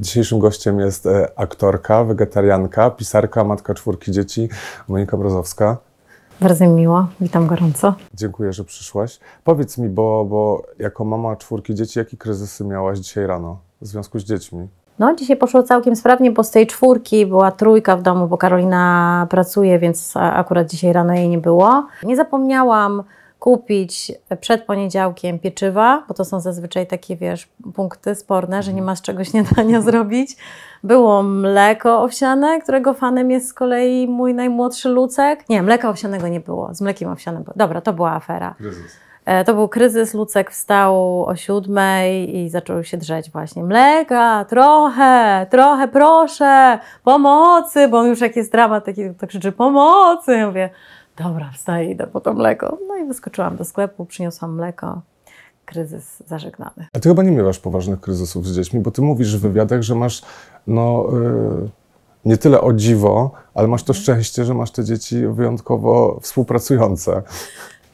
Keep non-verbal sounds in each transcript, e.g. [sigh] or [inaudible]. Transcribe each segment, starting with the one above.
Dzisiejszym gościem jest e, aktorka, wegetarianka, pisarka, matka czwórki dzieci, Monika Brozowska. Bardzo mi miło, witam gorąco. Dziękuję, że przyszłaś. Powiedz mi, bo, bo jako mama czwórki dzieci, jakie kryzysy miałaś dzisiaj rano w związku z dziećmi? No, dzisiaj poszło całkiem sprawnie, bo z tej czwórki była trójka w domu, bo Karolina pracuje, więc akurat dzisiaj rano jej nie było. Nie zapomniałam kupić przed poniedziałkiem pieczywa, bo to są zazwyczaj takie, wiesz, punkty sporne, że nie mhm. masz czego [laughs] śniadania zrobić. Było mleko owsiane, którego fanem jest z kolei mój najmłodszy Lucek. Nie, mleka owsianego nie było, z mlekiem owsianym. Dobra, to była afera. Kryzys. E, to był kryzys, Lucek wstał o siódmej i zaczął się drzeć właśnie. Mleka, trochę, trochę, proszę, pomocy, bo on już jak jest dramat taki, to krzyczy pomocy. Ja mówię, dobra, wstaję, idę po to mleko. No i wyskoczyłam do sklepu, przyniosłam mleko. Kryzys zażegnany. A ty chyba nie miewasz poważnych kryzysów z dziećmi, bo ty mówisz w wywiadach, że masz no, yy, nie tyle o dziwo, ale masz to mhm. szczęście, że masz te dzieci wyjątkowo współpracujące.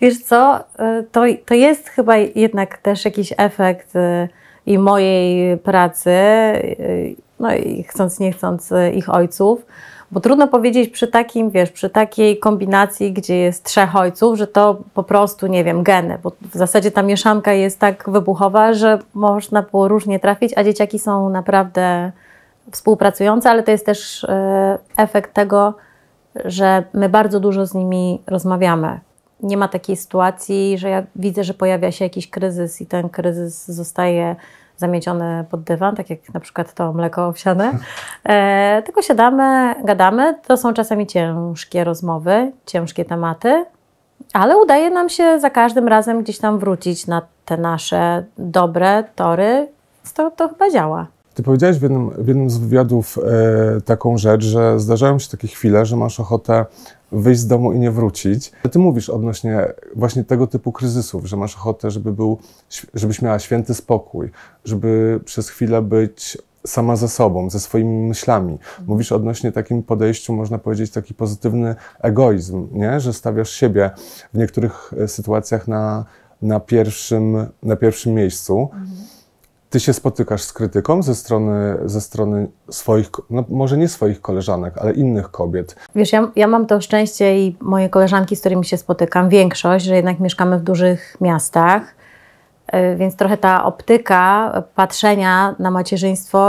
Wiesz co, y, to, to jest chyba jednak też jakiś efekt y, i mojej pracy, y, no i chcąc nie chcąc ich ojców, bo trudno powiedzieć przy takim, wiesz, przy takiej kombinacji, gdzie jest trzech ojców, że to po prostu, nie wiem, geny, bo w zasadzie ta mieszanka jest tak wybuchowa, że można było różnie trafić, a dzieciaki są naprawdę współpracujące, ale to jest też e, efekt tego, że my bardzo dużo z nimi rozmawiamy. Nie ma takiej sytuacji, że ja widzę, że pojawia się jakiś kryzys i ten kryzys zostaje zamiecione pod dywan, tak jak na przykład to mleko owsiane. E, tylko siadamy, gadamy. To są czasami ciężkie rozmowy, ciężkie tematy, ale udaje nam się za każdym razem gdzieś tam wrócić na te nasze dobre tory. To, to chyba działa. Ty powiedziałeś w jednym, w jednym z wywiadów e, taką rzecz, że zdarzają się takie chwile, że masz ochotę wyjść z domu i nie wrócić. Ty mówisz odnośnie właśnie tego typu kryzysów, że masz ochotę, żeby był, żebyś miała święty spokój, żeby przez chwilę być sama ze sobą, ze swoimi myślami. Mhm. Mówisz odnośnie takim podejściu, można powiedzieć, taki pozytywny egoizm, nie? że stawiasz siebie w niektórych e, sytuacjach na, na, pierwszym, na pierwszym miejscu. Mhm. Ty się spotykasz z krytyką ze strony, ze strony swoich, no może nie swoich koleżanek, ale innych kobiet. Wiesz, ja, ja mam to szczęście i moje koleżanki, z którymi się spotykam, większość, że jednak mieszkamy w dużych miastach E, więc trochę ta optyka patrzenia na macierzyństwo,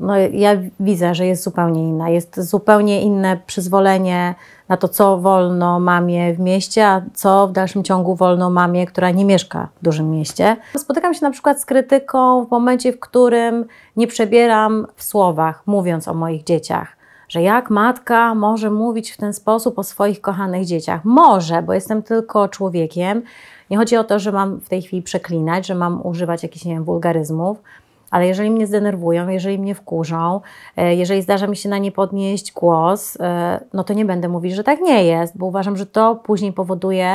no ja widzę, że jest zupełnie inna. Jest zupełnie inne przyzwolenie na to, co wolno mamie w mieście, a co w dalszym ciągu wolno mamie, która nie mieszka w dużym mieście. Spotykam się na przykład z krytyką w momencie, w którym nie przebieram w słowach, mówiąc o moich dzieciach że jak matka może mówić w ten sposób o swoich kochanych dzieciach? Może, bo jestem tylko człowiekiem, nie chodzi o to, że mam w tej chwili przeklinać, że mam używać jakichś, nie wiem, wulgaryzmów, ale jeżeli mnie zdenerwują, jeżeli mnie wkurzą, e, jeżeli zdarza mi się na nie podnieść głos, e, no to nie będę mówić, że tak nie jest, bo uważam, że to później powoduje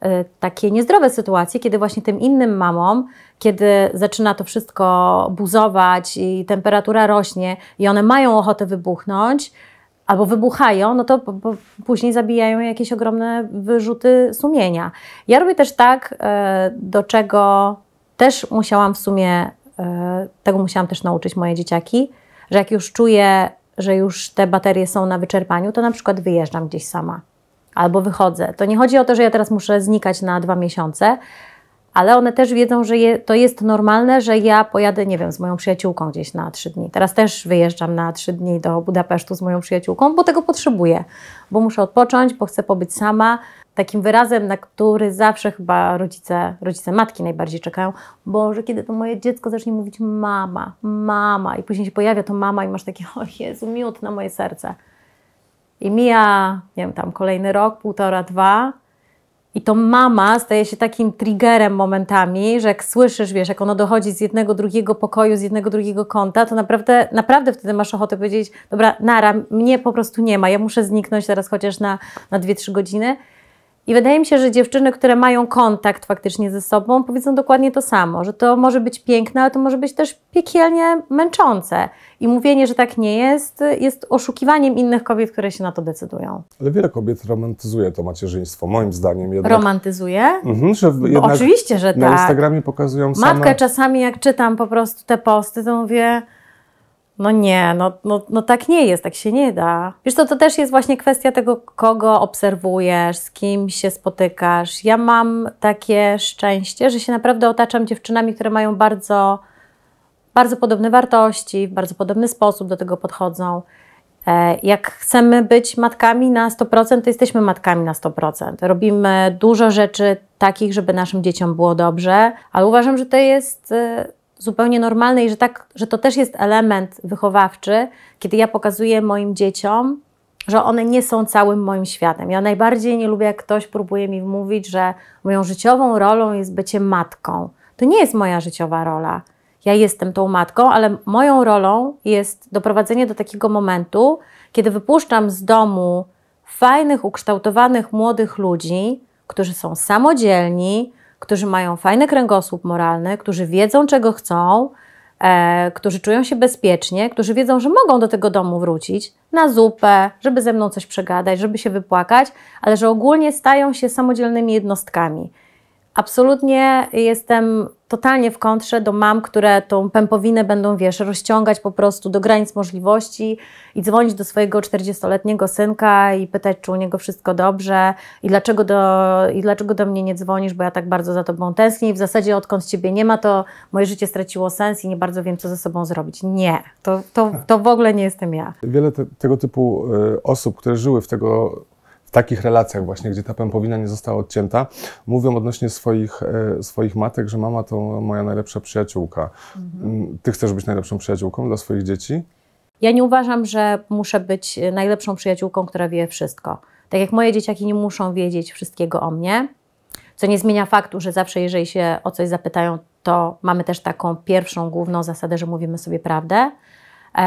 e, takie niezdrowe sytuacje, kiedy właśnie tym innym mamom, kiedy zaczyna to wszystko buzować i temperatura rośnie i one mają ochotę wybuchnąć, albo wybuchają, no to później zabijają jakieś ogromne wyrzuty sumienia. Ja robię też tak, e, do czego też musiałam w sumie, e, tego musiałam też nauczyć moje dzieciaki, że jak już czuję, że już te baterie są na wyczerpaniu, to na przykład wyjeżdżam gdzieś sama albo wychodzę. To nie chodzi o to, że ja teraz muszę znikać na dwa miesiące, ale one też wiedzą, że je, to jest normalne, że ja pojadę, nie wiem, z moją przyjaciółką gdzieś na trzy dni. Teraz też wyjeżdżam na trzy dni do Budapesztu z moją przyjaciółką, bo tego potrzebuję, bo muszę odpocząć, bo chcę pobyć sama. Takim wyrazem, na który zawsze chyba rodzice, rodzice matki najbardziej czekają, bo że kiedy to moje dziecko zacznie mówić mama, mama, i później się pojawia to mama i masz takie, o Jezu, miód na moje serce. I mija, nie wiem, tam kolejny rok, półtora, dwa, i to mama staje się takim triggerem momentami, że jak słyszysz, wiesz, jak ono dochodzi z jednego, drugiego pokoju, z jednego, drugiego kąta, to naprawdę, naprawdę wtedy masz ochotę powiedzieć, dobra, nara, mnie po prostu nie ma, ja muszę zniknąć teraz chociaż na, na trzy godziny. I wydaje mi się, że dziewczyny, które mają kontakt faktycznie ze sobą, powiedzą dokładnie to samo, że to może być piękne, ale to może być też piekielnie męczące. I mówienie, że tak nie jest, jest oszukiwaniem innych kobiet, które się na to decydują. Ale wiele kobiet romantyzuje to macierzyństwo, moim zdaniem. Jednak... Romantyzuje? Mhm, że oczywiście, że tak. Na Instagramie pokazują same... Matkę czasami, jak czytam po prostu te posty, to mówię... No nie, no, no, no tak nie jest, tak się nie da. Wiesz co, to też jest właśnie kwestia tego, kogo obserwujesz, z kim się spotykasz. Ja mam takie szczęście, że się naprawdę otaczam dziewczynami, które mają bardzo, bardzo podobne wartości, w bardzo podobny sposób do tego podchodzą. E, jak chcemy być matkami na 100%, to jesteśmy matkami na 100%. Robimy dużo rzeczy takich, żeby naszym dzieciom było dobrze, ale uważam, że to jest e, zupełnie normalne i że, tak, że to też jest element wychowawczy, kiedy ja pokazuję moim dzieciom, że one nie są całym moim światem. Ja najbardziej nie lubię, jak ktoś próbuje mi wmówić, że moją życiową rolą jest bycie matką. To nie jest moja życiowa rola. Ja jestem tą matką, ale moją rolą jest doprowadzenie do takiego momentu, kiedy wypuszczam z domu fajnych, ukształtowanych młodych ludzi, którzy są samodzielni, którzy mają fajny kręgosłup moralny, którzy wiedzą, czego chcą, e, którzy czują się bezpiecznie, którzy wiedzą, że mogą do tego domu wrócić na zupę, żeby ze mną coś przegadać, żeby się wypłakać, ale że ogólnie stają się samodzielnymi jednostkami. Absolutnie jestem totalnie w kontrze do mam, które tą pępowinę będą, wiesz, rozciągać po prostu do granic możliwości i dzwonić do swojego 40-letniego synka i pytać, czy u niego wszystko dobrze i dlaczego, do, i dlaczego do mnie nie dzwonisz, bo ja tak bardzo za tobą tęsknię i w zasadzie odkąd ciebie nie ma, to moje życie straciło sens i nie bardzo wiem, co ze sobą zrobić. Nie, to, to, to w ogóle nie jestem ja. Wiele te, tego typu e, osób, które żyły w tego takich relacjach właśnie, gdzie ta pępowina nie została odcięta, mówią odnośnie swoich, e, swoich matek, że mama to moja najlepsza przyjaciółka. Mhm. Mm, ty chcesz być najlepszą przyjaciółką dla swoich dzieci? Ja nie uważam, że muszę być e, najlepszą przyjaciółką, która wie wszystko. Tak jak moje dzieciaki nie muszą wiedzieć wszystkiego o mnie, co nie zmienia faktu, że zawsze, jeżeli się o coś zapytają, to mamy też taką pierwszą, główną zasadę, że mówimy sobie prawdę. E,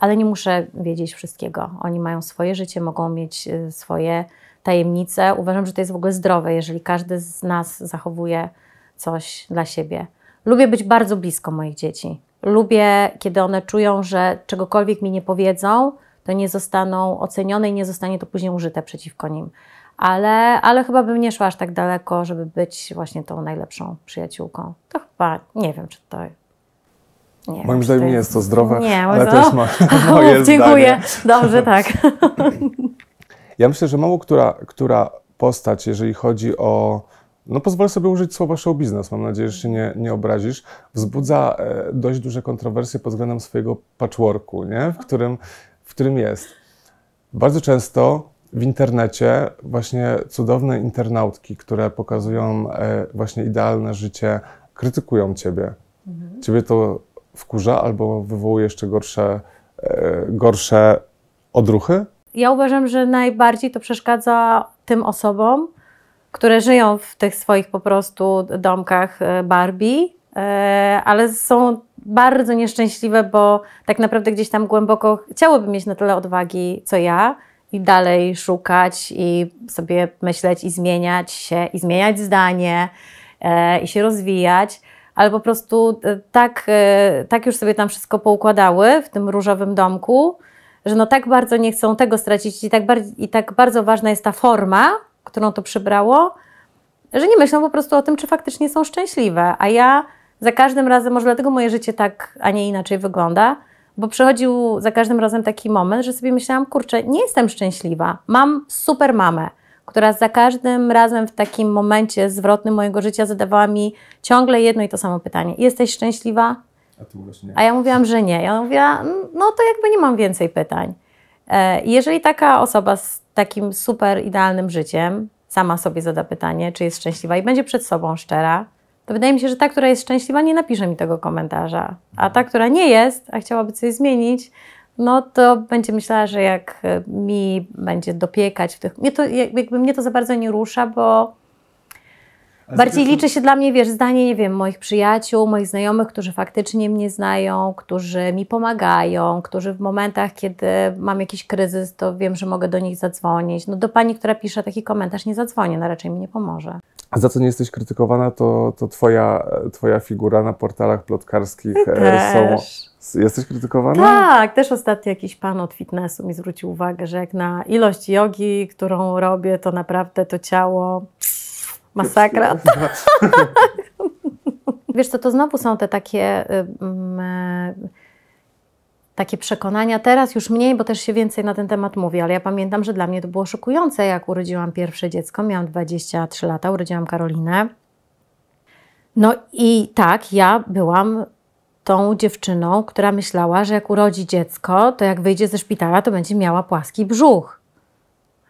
ale nie muszę wiedzieć wszystkiego. Oni mają swoje życie, mogą mieć e, swoje tajemnice. Uważam, że to jest w ogóle zdrowe, jeżeli każdy z nas zachowuje coś dla siebie. Lubię być bardzo blisko moich dzieci. Lubię, kiedy one czują, że czegokolwiek mi nie powiedzą, to nie zostaną ocenione i nie zostanie to później użyte przeciwko nim. Ale, ale chyba bym nie szła aż tak daleko, żeby być właśnie tą najlepszą przyjaciółką. To chyba nie wiem, czy to nie Moim zdaniem jest... nie jest to zdrowe, nie, ale to, jest [laughs] [laughs] moje o, Dziękuję, zdanie. dobrze, [laughs] tak. ja myślę, że mało która, która postać, jeżeli chodzi o no pozwolę sobie użyć słowa show business, mam nadzieję, że się nie, nie obrazisz, wzbudza e, dość duże kontrowersje pod względem swojego patchworku, nie? W, którym, w którym jest. Bardzo często w internecie właśnie cudowne internautki, które pokazują e, właśnie idealne życie, krytykują ciebie. Mhm. Ciebie to wkurza albo wywołuje jeszcze gorsze, e, gorsze odruchy? Ja uważam, że najbardziej to przeszkadza tym osobom, które żyją w tych swoich po prostu domkach e, Barbie, e, ale są bardzo nieszczęśliwe, bo tak naprawdę gdzieś tam głęboko chciałyby mieć na tyle odwagi, co ja, i dalej szukać, i sobie myśleć, i zmieniać się, i zmieniać zdanie, i się rozwijać ale po prostu e, tak, e, tak już sobie tam wszystko poukładały w tym różowym domku, że no tak bardzo nie chcą tego stracić i tak, i tak bardzo ważna jest ta forma, którą to przybrało, że nie myślą po prostu o tym, czy faktycznie są szczęśliwe. A ja za każdym razem, może dlatego moje życie tak, a nie inaczej wygląda, bo przychodził za każdym razem taki moment, że sobie myślałam, kurczę, nie jestem szczęśliwa, mam super mamę która za każdym razem w takim momencie zwrotnym mojego życia zadawała mi ciągle jedno i to samo pytanie. Jesteś szczęśliwa? A, ty mówisz, nie. A ja mówiłam, że nie. Ja mówiła, no to jakby nie mam więcej pytań. E, jeżeli taka osoba z takim super idealnym życiem sama sobie zada pytanie, czy jest szczęśliwa i będzie przed sobą szczera, to wydaje mi się, że ta, która jest szczęśliwa, nie napisze mi tego komentarza. A ta, która nie jest, a chciałaby coś zmienić, no to będzie myślała, że jak e, mi będzie dopiekać w tych... Mnie to, jakby mnie to za bardzo nie rusza, bo Bardziej liczy się dla mnie, wiesz, zdanie, nie wiem, moich przyjaciół, moich znajomych, którzy faktycznie mnie znają, którzy mi pomagają, którzy w momentach, kiedy mam jakiś kryzys, to wiem, że mogę do nich zadzwonić. No do pani, która pisze taki komentarz, nie zadzwonię, no raczej mi nie pomoże. Za co nie jesteś krytykowana, to, to twoja, twoja figura na portalach plotkarskich e, są... Jesteś krytykowana? Tak, też ostatnio jakiś pan od fitnessu mi zwrócił uwagę, że jak na ilość jogi, którą robię, to naprawdę to ciało... Masakra. Wiesz co, to znowu są te takie... Um, takie przekonania. Teraz już mniej, bo też się więcej na ten temat mówi, ale ja pamiętam, że dla mnie to było szokujące, jak urodziłam pierwsze dziecko. Miałam 23 lata, urodziłam Karolinę. No i tak, ja byłam tą dziewczyną, która myślała, że jak urodzi dziecko, to jak wyjdzie ze szpitala, to będzie miała płaski brzuch.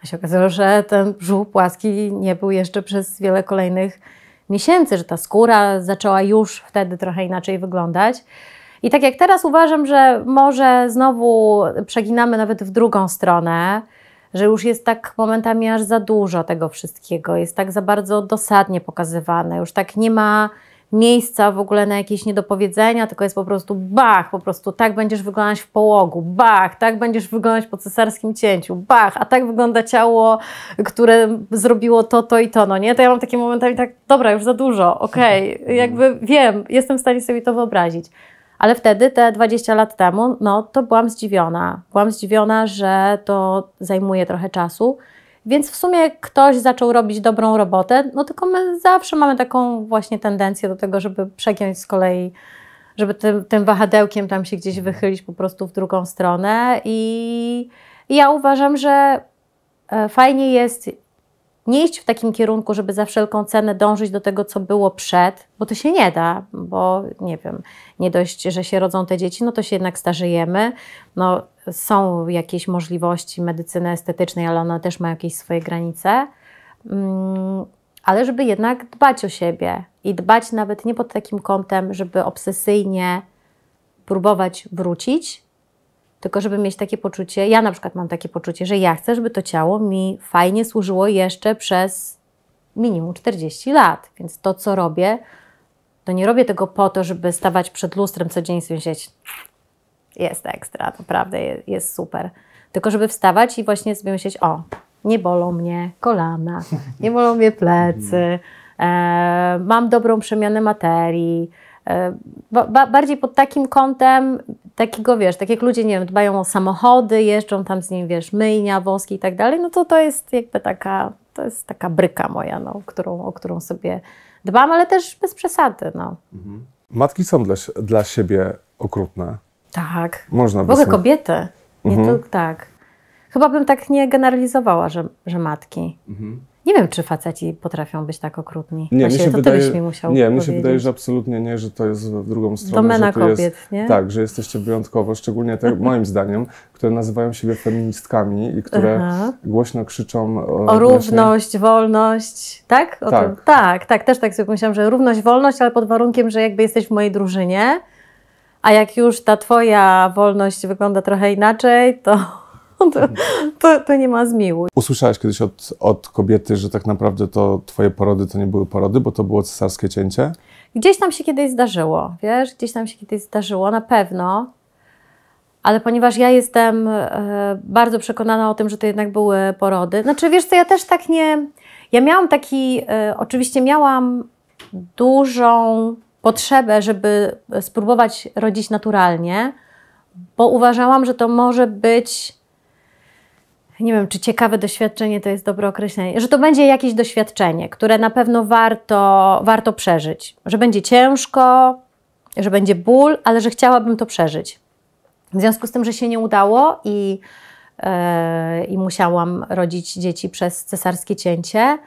A się okazało, że ten brzuch płaski nie był jeszcze przez wiele kolejnych miesięcy, że ta skóra zaczęła już wtedy trochę inaczej wyglądać. I tak jak teraz uważam, że może znowu przeginamy nawet w drugą stronę, że już jest tak momentami aż za dużo tego wszystkiego, jest tak za bardzo dosadnie pokazywane, już tak nie ma miejsca w ogóle na jakieś niedopowiedzenia, tylko jest po prostu bach, po prostu tak będziesz wyglądać w połogu, bach, tak będziesz wyglądać po cesarskim cięciu, bach, a tak wygląda ciało, które zrobiło to, to i to, no nie? To ja mam takie momentami tak, dobra, już za dużo, okej, okay, [laughs] jakby wiem, jestem w stanie sobie to wyobrazić. Ale wtedy, te 20 lat temu, no to byłam zdziwiona. Byłam zdziwiona, że to zajmuje trochę czasu, więc w sumie ktoś zaczął robić dobrą robotę, no tylko my zawsze mamy taką właśnie tendencję do tego, żeby przegiąć z kolei, żeby tym, tym wahadełkiem tam się gdzieś wychylić po prostu w drugą stronę. I, i ja uważam, że e, fajnie jest nie iść w takim kierunku, żeby za wszelką cenę dążyć do tego, co było przed, bo to się nie da, bo nie wiem, nie dość, że się rodzą te dzieci, no to się jednak starzejemy. No, są jakieś możliwości medycyny estetycznej, ale one też mają jakieś swoje granice. Mm, ale żeby jednak dbać o siebie i dbać nawet nie pod takim kątem, żeby obsesyjnie próbować wrócić, tylko żeby mieć takie poczucie, ja na przykład mam takie poczucie, że ja chcę, żeby to ciało mi fajnie służyło jeszcze przez minimum 40 lat. Więc to, co robię, to nie robię tego po to, żeby stawać przed lustrem codziennie i myśleć, jest ekstra, naprawdę jest, jest super. Tylko żeby wstawać i właśnie sobie myśleć, o, nie bolą mnie kolana, nie bolą mnie plecy, mhm. e, mam dobrą przemianę materii, E, bardziej pod takim kątem takiego, wiesz, tak jak ludzie, nie wiem, dbają o samochody, jeżdżą tam z nim, wiesz, myjnia, woski i tak dalej, no to to jest jakby taka, to jest taka bryka moja, no, którą, o którą sobie dbam, ale też bez przesady, no. Mhm. Matki są dla, dla siebie okrutne. Tak. Można W ogóle kobiety. Nie mhm. tylko tak. Chyba bym tak nie generalizowała, że, że matki. Mhm. Nie wiem, czy faceci potrafią być tak okrutni. Nie, Właśnie, mi się to wydaje, mi musiał Nie, mi się wydaje, że absolutnie nie, że to jest w drugą stronę. Domena kobiet, jest, nie? Tak, że jesteście wyjątkowo, szczególnie te, moim [laughs] zdaniem, które nazywają siebie feministkami i które Aha. głośno krzyczą o... o równość, właśnie... wolność, tak? O tak. Tym, tak, tak, też tak sobie myślałam, że równość, wolność, ale pod warunkiem, że jakby jesteś w mojej drużynie, a jak już ta twoja wolność wygląda trochę inaczej, to [laughs] to, mhm. to, to, nie ma zmiłu. Usłyszałaś kiedyś od, od kobiety, że tak naprawdę to twoje porody to nie były porody, bo to było cesarskie cięcie? Gdzieś tam się kiedyś zdarzyło, wiesz, gdzieś tam się kiedyś zdarzyło, na pewno. Ale ponieważ ja jestem e, bardzo przekonana o tym, że to jednak były porody. Znaczy, wiesz co, ja też tak nie... Ja miałam taki... E, oczywiście miałam dużą potrzebę, żeby spróbować rodzić naturalnie, bo uważałam, że to może być nie wiem, czy ciekawe doświadczenie to jest dobre określenie, że to będzie jakieś doświadczenie, które na pewno warto, warto przeżyć, że będzie ciężko, że będzie ból, ale że chciałabym to przeżyć. W związku z tym, że się nie udało i, yy, i musiałam rodzić dzieci przez cesarskie cięcie,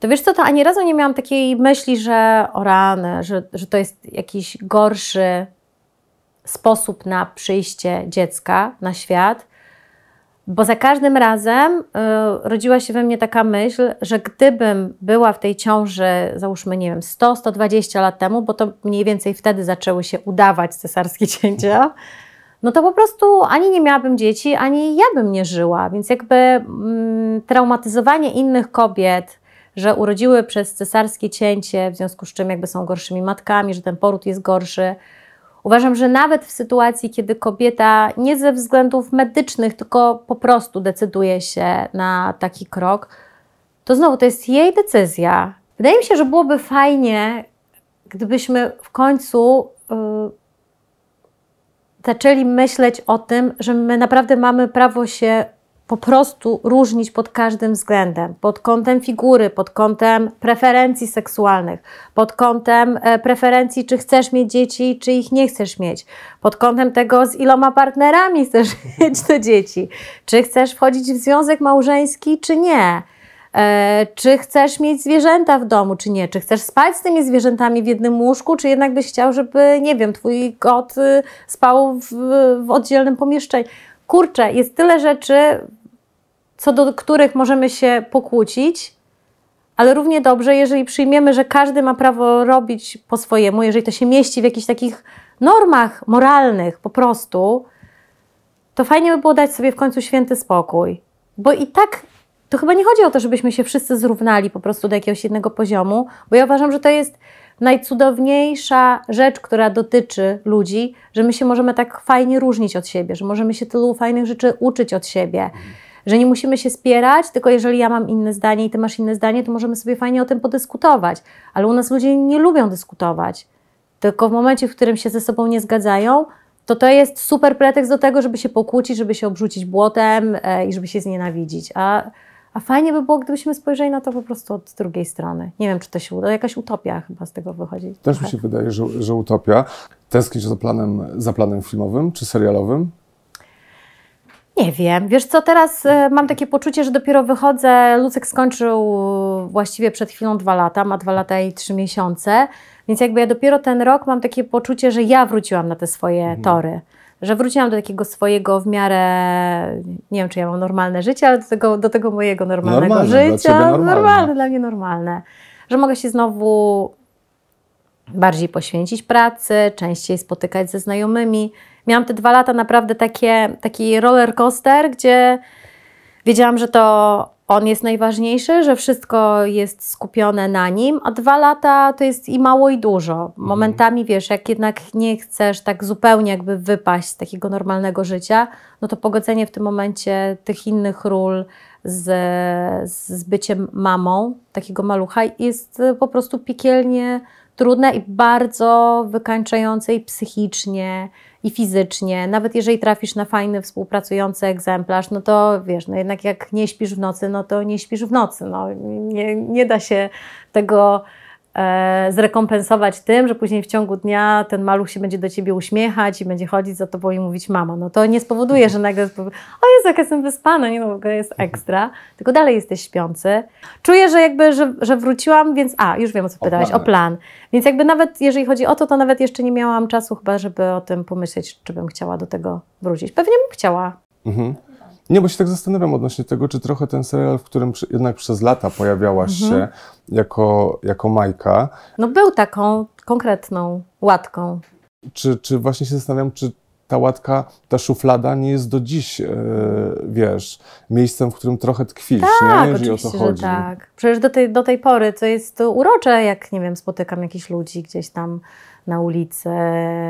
to wiesz co, to ani razu nie miałam takiej myśli, że o rany, że, że to jest jakiś gorszy sposób na przyjście dziecka na świat bo za każdym razem y, rodziła się we mnie taka myśl, że gdybym była w tej ciąży, załóżmy, nie wiem, 100-120 lat temu, bo to mniej więcej wtedy zaczęły się udawać cesarskie [laughs] cięcia, no to po prostu ani nie miałabym dzieci, ani ja bym nie żyła. Więc jakby mm, traumatyzowanie innych kobiet, że urodziły przez cesarskie cięcie, w związku z czym jakby są gorszymi matkami, że ten poród jest gorszy, Uważam, że nawet w sytuacji, kiedy kobieta nie ze względów medycznych, tylko po prostu decyduje się na taki krok, to znowu to jest jej decyzja. Wydaje mi się, że byłoby fajnie, gdybyśmy w końcu yy, zaczęli myśleć o tym, że my naprawdę mamy prawo się po prostu różnić pod każdym względem, pod kątem figury, pod kątem preferencji seksualnych, pod kątem e, preferencji, czy chcesz mieć dzieci, czy ich nie chcesz mieć, pod kątem tego, z iloma partnerami chcesz [laughs] mieć te dzieci, czy chcesz wchodzić w związek małżeński, czy nie. E, czy chcesz mieć zwierzęta w domu, czy nie? Czy chcesz spać z tymi zwierzętami w jednym łóżku, czy jednak byś chciał, żeby, nie wiem, twój kot e, spał w, w oddzielnym pomieszczeniu? Kurczę, jest tyle rzeczy, co do których możemy się pokłócić, ale równie dobrze, jeżeli przyjmiemy, że każdy ma prawo robić po swojemu, jeżeli to się mieści w jakichś takich normach moralnych po prostu, to fajnie by było dać sobie w końcu święty spokój. Bo i tak to chyba nie chodzi o to, żebyśmy się wszyscy zrównali po prostu do jakiegoś jednego poziomu, bo ja uważam, że to jest najcudowniejsza rzecz, która dotyczy ludzi, że my się możemy tak fajnie różnić od siebie, że możemy się tylu fajnych rzeczy uczyć od siebie że nie musimy się spierać, tylko jeżeli ja mam inne zdanie i ty masz inne zdanie, to możemy sobie fajnie o tym podyskutować. Ale u nas ludzie nie lubią dyskutować. Tylko w momencie, w którym się ze sobą nie zgadzają, to to jest super pretekst do tego, żeby się pokłócić, żeby się obrzucić błotem e, i żeby się znienawidzić. A, a fajnie by było, gdybyśmy spojrzeli na to po prostu od drugiej strony. Nie wiem, czy to się uda. Jakaś utopia chyba z tego wychodzi. Też mi się tak. wydaje, że, że utopia. Tęsknisz za planem, za planem filmowym czy serialowym? Nie wiem. Wiesz co, teraz e, mam takie poczucie, że dopiero wychodzę. Lucek skończył e, właściwie przed chwilą dwa lata, ma dwa lata i trzy miesiące, więc jakby ja dopiero ten rok mam takie poczucie, że ja wróciłam na te swoje mhm. tory. Że wróciłam do takiego swojego w miarę, nie wiem czy ja mam normalne życie, ale do tego, do tego mojego normalnego normalne, życia. Dla normalne. normalne, dla mnie normalne. Że mogę się znowu bardziej poświęcić pracy, częściej spotykać ze znajomymi. Miałam te dwa lata naprawdę takie, taki roller coaster, gdzie wiedziałam, że to on jest najważniejszy, że wszystko jest skupione na nim, a dwa lata to jest i mało, i dużo. Mhm. Momentami wiesz, jak jednak nie chcesz tak zupełnie jakby wypaść z takiego normalnego życia, no to pogodzenie w tym momencie tych innych ról z, z byciem mamą takiego malucha jest po prostu piekielnie trudne i bardzo wykańczające i psychicznie, i fizycznie. Nawet jeżeli trafisz na fajny, współpracujący egzemplarz, no to wiesz, no jednak jak nie śpisz w nocy, no to nie śpisz w nocy. No, nie, nie da się tego E, zrekompensować tym, że później w ciągu dnia ten maluch się będzie do ciebie uśmiechać i będzie chodzić za tobą i mówić mama. No to nie spowoduje, że nagle o Jezu, jak jestem wyspana, nie no, jest mhm. ekstra, tylko dalej jesteś śpiący. Czuję, że jakby, że, że wróciłam, więc a, już wiem o co pytałaś, o plan. Więc jakby nawet, jeżeli chodzi o to, to nawet jeszcze nie miałam czasu chyba, żeby o tym pomyśleć, czy bym chciała do tego wrócić. Pewnie bym chciała. Mhm. Nie, bo się tak zastanawiam odnośnie tego, czy trochę ten serial, w którym jednak przez lata pojawiałaś mhm. się jako, jako Majka. No był taką konkretną łatką. Czy, czy właśnie się zastanawiam, czy ta łatka, ta szuflada nie jest do dziś, yy, wiesz, miejscem, w którym trochę tkwisz, tak, nie? Jeżeli o to chodzi. tak. Przecież do tej, do tej pory to jest urocze, jak, nie wiem, spotykam jakichś ludzi gdzieś tam na ulicę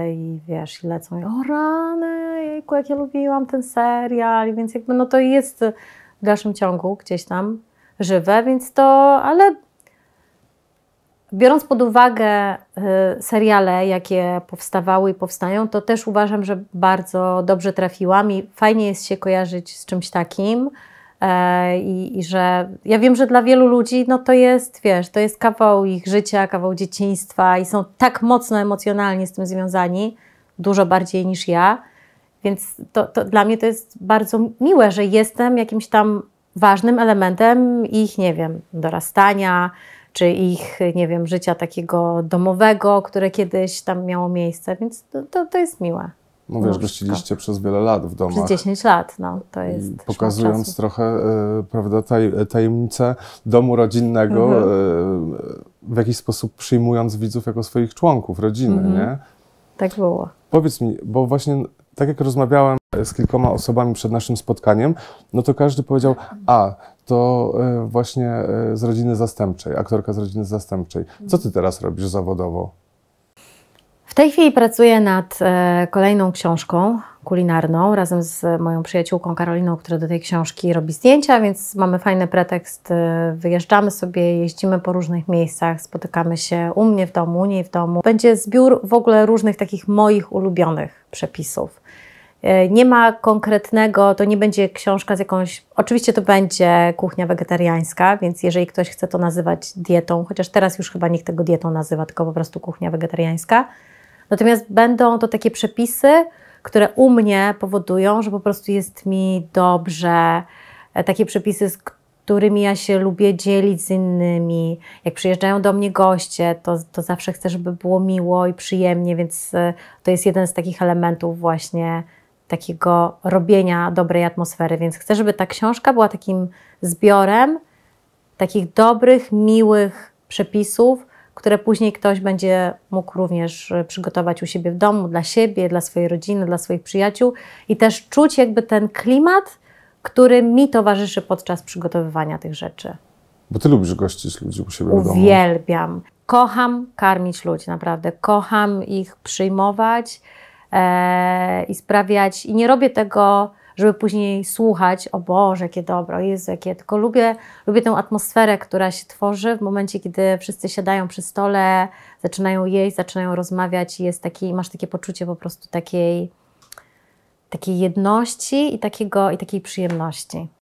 i wiesz, i lecą i o rany, jejku, jak ja lubiłam ten serial, więc jakby no to jest w dalszym ciągu gdzieś tam żywe, więc to, ale biorąc pod uwagę y, seriale, jakie powstawały i powstają, to też uważam, że bardzo dobrze trafiłam i fajnie jest się kojarzyć z czymś takim, E, I, I, że ja wiem, że dla wielu ludzi no to jest, wiesz, to jest kawał ich życia, kawał dzieciństwa i są tak mocno emocjonalnie z tym związani, dużo bardziej niż ja. Więc to, to dla mnie to jest bardzo miłe, że jestem jakimś tam ważnym elementem ich, nie wiem, dorastania, czy ich, nie wiem, życia takiego domowego, które kiedyś tam miało miejsce, więc to, to, to jest miłe. No wiesz, gościliście przez wiele lat w domu. Przez 10 lat, no to jest. Pokazując trochę, y, prawda, taj, e, tajemnicę domu rodzinnego, mm -hmm. y, w jakiś sposób przyjmując widzów jako swoich członków rodziny, mm -hmm. nie? Tak było. Powiedz mi, bo właśnie tak jak rozmawiałem z kilkoma osobami przed naszym spotkaniem, no to każdy powiedział, a to właśnie z rodziny zastępczej, aktorka z rodziny zastępczej. Co ty teraz robisz zawodowo? tej chwili pracuję nad e, kolejną książką kulinarną razem z moją przyjaciółką Karoliną, która do tej książki robi zdjęcia, więc mamy fajny pretekst. E, wyjeżdżamy sobie, jeździmy po różnych miejscach, spotykamy się u mnie w domu, u niej w domu. Będzie zbiór w ogóle różnych takich moich ulubionych przepisów. E, nie ma konkretnego, to nie będzie książka z jakąś. Oczywiście to będzie kuchnia wegetariańska, więc jeżeli ktoś chce to nazywać dietą, chociaż teraz już chyba nikt tego dietą nazywa, tylko po prostu kuchnia wegetariańska Natomiast będą to takie przepisy, które u mnie powodują, że po prostu jest mi dobrze. E, takie przepisy, z którymi ja się lubię dzielić z innymi. Jak przyjeżdżają do mnie goście, to, to zawsze chcę, żeby było miło i przyjemnie, więc e, to jest jeden z takich elementów właśnie takiego robienia dobrej atmosfery. Więc chcę, żeby ta książka była takim zbiorem takich dobrych, miłych przepisów, które później ktoś będzie mógł również e, przygotować u siebie w domu, dla siebie, dla swojej rodziny, dla swoich przyjaciół i też czuć jakby ten klimat, który mi towarzyszy podczas przygotowywania tych rzeczy. Bo ty lubisz gościć ludzi u siebie Uwielbiam. w domu. Uwielbiam. Kocham karmić ludzi, naprawdę. Kocham ich przyjmować e, i sprawiać. I nie robię tego żeby później słuchać, o Boże, jakie dobro, Jezu, jakie. Tylko lubię, lubię tę atmosferę, która się tworzy w momencie, kiedy wszyscy siadają przy stole, zaczynają jeść, zaczynają rozmawiać i jest taki, masz takie poczucie po prostu takiej, takiej jedności i, takiego, i takiej przyjemności.